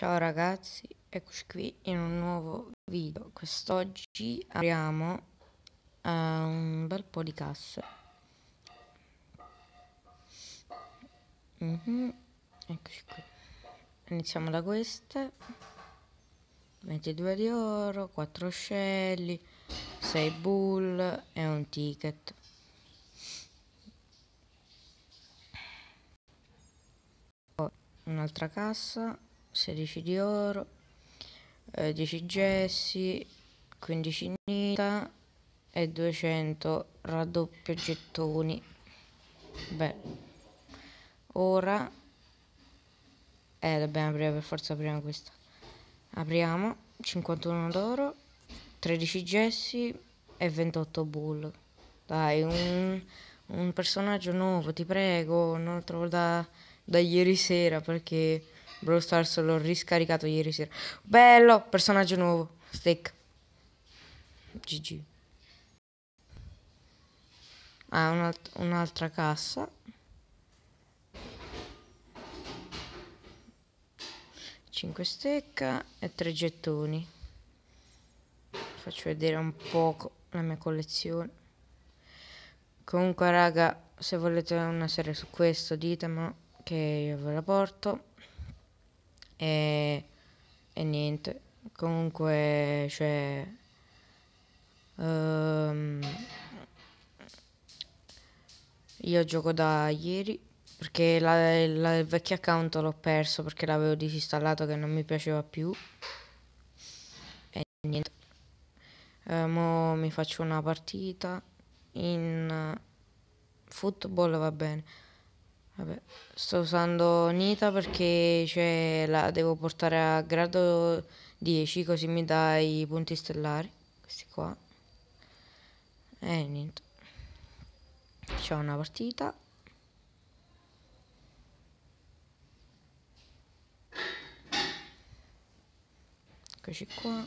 Ciao ragazzi, eccoci qui in un nuovo video. Quest'oggi apriamo a eh, un bel po' di casse. Mm -hmm. Eccoci qui. Iniziamo da queste. 22 di oro, 4 scelli, 6 bull e un ticket. Poi un'altra cassa 16 di oro, eh, 10 gessi, 15 nita e 200 raddoppio gettoni. Beh, ora... Eh, dobbiamo aprire per forza prima questa. Apriamo, 51 d'oro, 13 gessi e 28 bull. Dai, un, un personaggio nuovo, ti prego, un altro da, da ieri sera perché... Brawl Stars l'ho riscaricato ieri sera. Bello, personaggio nuovo, Steak. GG. Ah, un'alt- un'altra cassa. Cinque stecca e tre gettoni. Faccio vedere un po' la mia collezione. Comunque, raga, se volete una serie su questo, ditemelo che io ve la porto. E, e niente, comunque, cioè... Um, io gioco da ieri perché la, la, il vecchio account l'ho perso perché l'avevo disinstallato che non mi piaceva più. E niente. Eh, mi faccio una partita in football va bene. Vabbè, sto usando Nita perché cioè, la devo portare a grado 10 così mi dà i punti stellari. Questi qua. E niente. Facciamo una partita. Eccoci qua.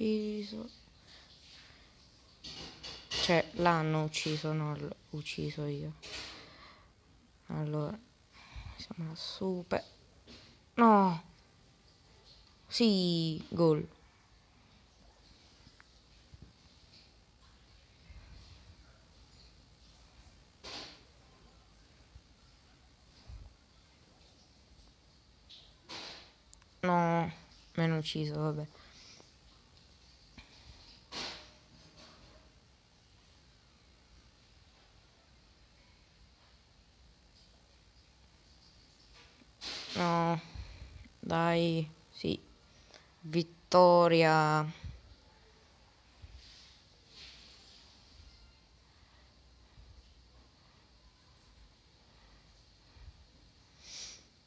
ucciso. Cioè, l'hanno ucciso, non l'ho ucciso io. Allora, siamo lassù. Per... No! Sì, gol. No, mi hanno ucciso, vabbè. No, dai, sì. Vittoria.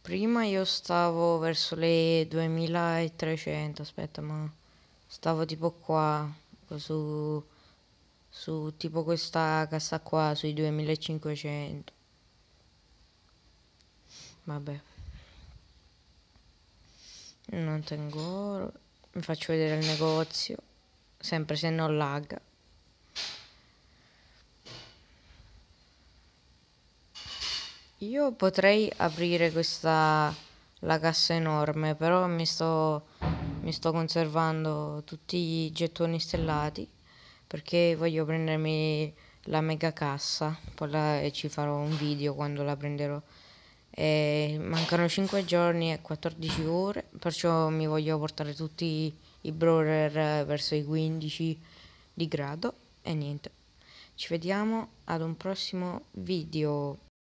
Prima io stavo verso le 2300, aspetta, ma stavo tipo qua, su, su tipo questa cassa qua, sui 2500. Vabbè non tengo oro, mi faccio vedere il negozio, sempre se non lagga. Io potrei aprire questa la cassa enorme, però mi sto, mi sto conservando tutti i gettoni stellati perché voglio prendermi la mega cassa, poi la, e ci farò un video quando la prenderò. E mancano 5 giorni e 14 ore, perciò mi voglio portare tutti i brawler eh, verso i 15 di grado e niente. Ci vediamo ad un prossimo video.